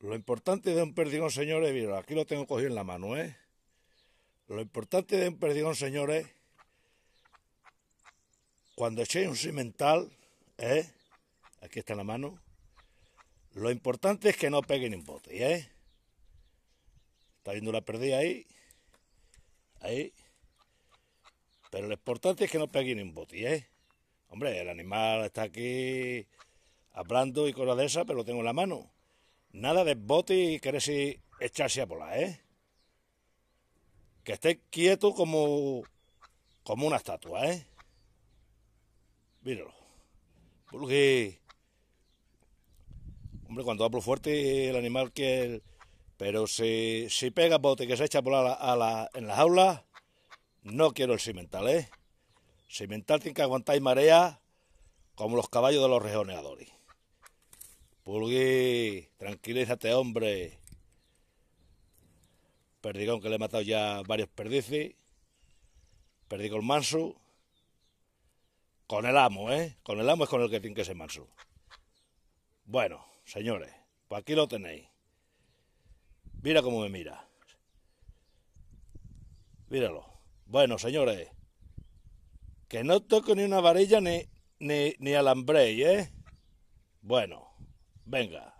Lo importante de un perdigón, señores, mira, aquí lo tengo cogido en la mano, ¿eh? Lo importante de un perdigón, señores, cuando echéis un cimental, ¿eh? Aquí está en la mano. Lo importante es que no peguen en bote, ¿eh? Está viendo la perdida ahí. Ahí. Pero lo importante es que no peguen en bote, ¿eh? Hombre, el animal está aquí hablando y cosas de esas, pero lo tengo en la mano. Nada de bote y querer echarse a volar, ¿eh? Que esté quieto como, como una estatua, ¿eh? Míralo. Porque, hombre, cuando hablo fuerte, el animal que... pero si, si pega bote que se echa a volar la, en las aulas, no quiero el cimental, ¿eh? Cimental tiene que aguantar marea como los caballos de los rejoneadores. Pulgui. Tranquilízate, hombre. Perdigón que le he matado ya varios perdices. Perdigón Mansu. Con el amo, ¿eh? Con el amo es con el que tiene que ser manso. Bueno, señores, pues aquí lo tenéis. Mira cómo me mira. Míralo. Bueno, señores, que no toco ni una varilla ni, ni, ni alambre, ¿eh? Bueno, venga.